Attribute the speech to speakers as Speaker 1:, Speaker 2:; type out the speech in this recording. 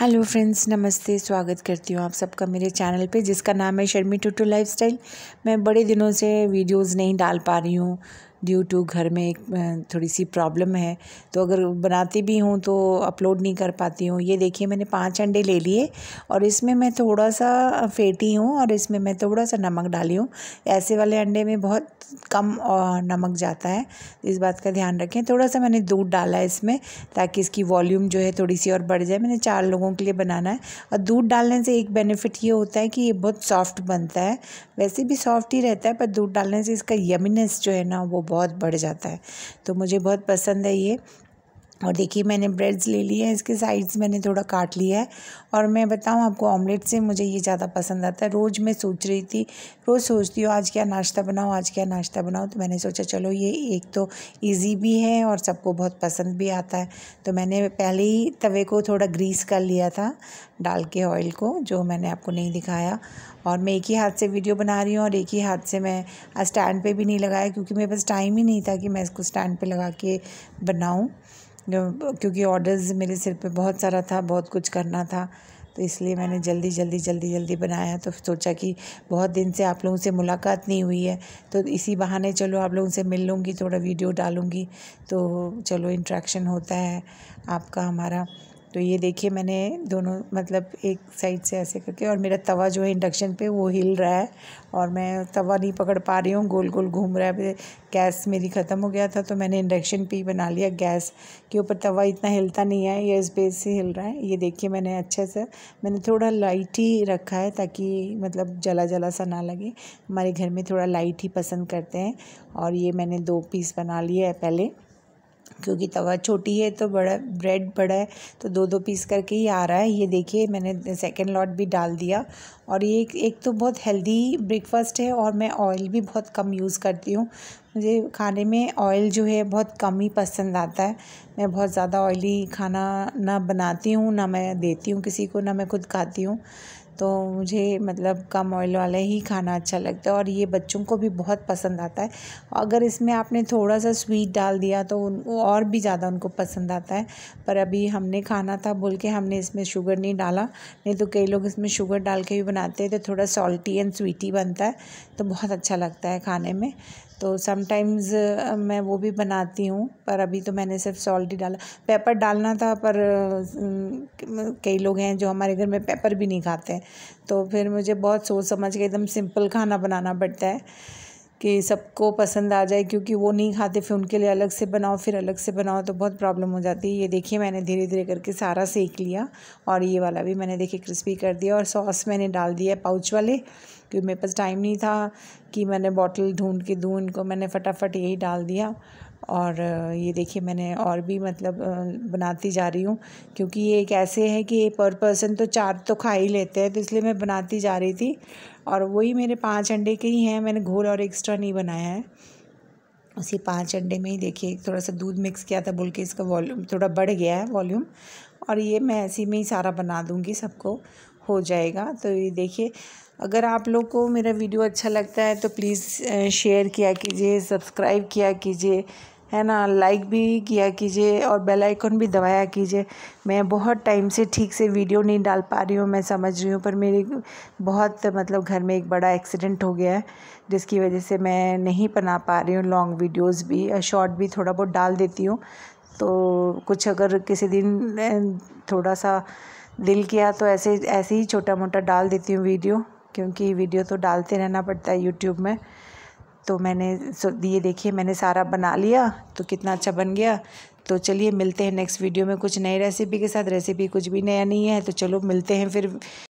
Speaker 1: hello friends नमस्ते स्वागत करती हूँ आप सबका मेरे चैनल पे जिसका नाम है शर्मी टूटू लाइफस्टाइल मैं बड़े दिनों से वीडियोस नहीं डाल पा रही हूँ ड्यू टू घर में एक थोड़ी सी प्रॉब्लम है तो अगर बनाती भी हूँ तो अपलोड नहीं कर पाती हूँ ये देखिए मैंने पाँच अंडे ले लिए और इसमें मैं थोड़ा सा फेटी हूँ और इसमें मैं थोड़ा सा नमक डाली हूँ ऐसे वाले अंडे में बहुत कम नमक जाता है इस बात का ध्यान रखें थोड़ा सा मैंने दूध डाला है इसमें ताकि इसकी वॉल्यूम जो है थोड़ी सी और बढ़ जाए मैंने चार लोगों के लिए बनाना है और दूध डालने से एक बेनिफिट ये होता है कि ये बहुत सॉफ्ट बनता है वैसे भी सॉफ्ट ही रहता है पर दूध डालने से इसका यमिनेस जो है ना वो बहुत बढ़ जाता है तो मुझे बहुत पसंद है ये और देखिए मैंने ब्रेड्स ले लिए हैं इसके साइड्स मैंने थोड़ा काट लिया है और मैं बताऊं आपको ऑमलेट से मुझे ये ज़्यादा पसंद आता है रोज़ मैं सोच रही थी रोज़ सोचती हूँ आज क्या नाश्ता बनाओ आज क्या नाश्ता बनाओ तो मैंने सोचा चलो ये एक तो इजी भी है और सबको बहुत पसंद भी आता है तो मैंने पहले ही तवे को थोड़ा ग्रीस कर लिया था डाल के ऑयल को जो मैंने आपको नहीं दिखाया और मैं एक ही हाथ से वीडियो बना रही हूँ और एक ही हाथ से मैं स्टैंड पर भी नहीं लगाया क्योंकि मेरे पास टाइम ही नहीं था कि मैं इसको स्टैंड पर लगा के बनाऊँ क्योंकि ऑर्डर्स मेरे सिर पे बहुत सारा था बहुत कुछ करना था तो इसलिए मैंने जल्दी जल्दी जल्दी जल्दी बनाया तो सोचा कि बहुत दिन से आप लोगों से मुलाकात नहीं हुई है तो इसी बहाने चलो आप लोगों से मिल लूँगी थोड़ा वीडियो डालूँगी तो चलो इंट्रैक्शन होता है आपका हमारा तो ये देखिए मैंने दोनों मतलब एक साइड से ऐसे करके और मेरा तवा जो है इंडक्शन पे वो हिल रहा है और मैं तवा नहीं पकड़ पा रही हूँ गोल गोल घूम रहा है गैस मेरी ख़त्म हो गया था तो मैंने इंडक्शन पे ही बना लिया गैस के ऊपर तवा इतना हिलता नहीं है ये इस बेस से हिल रहा है ये देखिए मैंने अच्छे से मैंने थोड़ा लाइट ही रखा है ताकि मतलब जला जला सा ना लगे हमारे घर में थोड़ा लाइट ही पसंद करते हैं और ये मैंने दो पीस बना लिए है पहले क्योंकि तवा छोटी है तो बड़ा ब्रेड बड़ा है तो दो दो पीस करके ही आ रहा है ये देखिए मैंने सेकेंड लॉट भी डाल दिया और ये एक, एक तो बहुत हेल्दी ब्रेकफास्ट है और मैं ऑयल भी बहुत कम यूज़ करती हूँ मुझे खाने में ऑयल जो है बहुत कम ही पसंद आता है मैं बहुत ज़्यादा ऑयली खाना ना बनाती हूँ ना मैं देती हूँ किसी को ना मैं खुद खाती हूँ तो मुझे मतलब कम ऑयल वाला ही खाना अच्छा लगता है और ये बच्चों को भी बहुत पसंद आता है अगर इसमें आपने थोड़ा सा स्वीट डाल दिया तो उनको और भी ज़्यादा उनको पसंद आता है पर अभी हमने खाना था बोल के हमने इसमें शुगर नहीं डाला नहीं तो कई लोग इसमें शुगर डाल के भी बनाते हैं तो थोड़ा सॉल्टी एंड स्वीटी बनता है तो बहुत अच्छा लगता है खाने में तो समटाइम्स मैं वो भी बनाती हूँ पर अभी तो मैंने सिर्फ सॉल्ट ही डाला पेपर डालना था पर कई लोग हैं जो हमारे घर में पेपर भी नहीं खाते तो फिर मुझे बहुत सोच समझ के एकदम सिंपल खाना बनाना पड़ता है कि सबको पसंद आ जाए क्योंकि वो नहीं खाते फिर उनके लिए अलग से बनाओ फिर अलग से बनाओ तो बहुत प्रॉब्लम हो जाती है ये देखिए मैंने धीरे धीरे करके सारा सेक लिया और ये वाला भी मैंने देखिए क्रिस्पी कर दिया और सॉस मैंने डाल दिया है पाउच वाले क्योंकि मेरे पास टाइम नहीं था कि मैंने बॉटल ढूंढ के दूँ इनको मैंने फटाफट यही डाल दिया और ये देखिए मैंने और भी मतलब बनाती जा रही हूँ क्योंकि ये एक ऐसे है कि पर पर्सन तो चार तो खा ही लेते हैं तो इसलिए मैं बनाती जा रही थी और वही मेरे पांच अंडे के ही हैं मैंने घोल और एक्स्ट्रा नहीं बनाया है उसी पांच अंडे में ही देखिए थोड़ा सा दूध मिक्स किया था बोल के इसका वॉल्यूम थोड़ा बढ़ गया है वॉल्यूम और ये मैं ऐसे में ही सारा बना दूँगी सबको हो जाएगा तो ये देखिए अगर आप लोग को मेरा वीडियो अच्छा लगता है तो प्लीज़ शेयर किया कीजिए सब्सक्राइब किया कीजिए है ना लाइक भी किया कीजिए और बेल आइकन भी दबाया कीजिए मैं बहुत टाइम से ठीक से वीडियो नहीं डाल पा रही हूँ मैं समझ रही हूँ पर मेरे बहुत मतलब घर में एक बड़ा एक्सीडेंट हो गया है जिसकी वजह से मैं नहीं बना पा रही हूँ लॉन्ग वीडियोस भी शॉर्ट भी थोड़ा बहुत डाल देती हूँ तो कुछ अगर किसी दिन थोड़ा सा दिल किया तो ऐसे ऐसे ही छोटा मोटा डाल देती हूँ वीडियो क्योंकि वीडियो तो डालते रहना पड़ता है यूट्यूब में तो मैंने ये देखिए मैंने सारा बना लिया तो कितना अच्छा बन गया तो चलिए मिलते हैं नेक्स्ट वीडियो में कुछ नई रेसिपी के साथ रेसिपी कुछ भी नया नहीं है तो चलो मिलते हैं फिर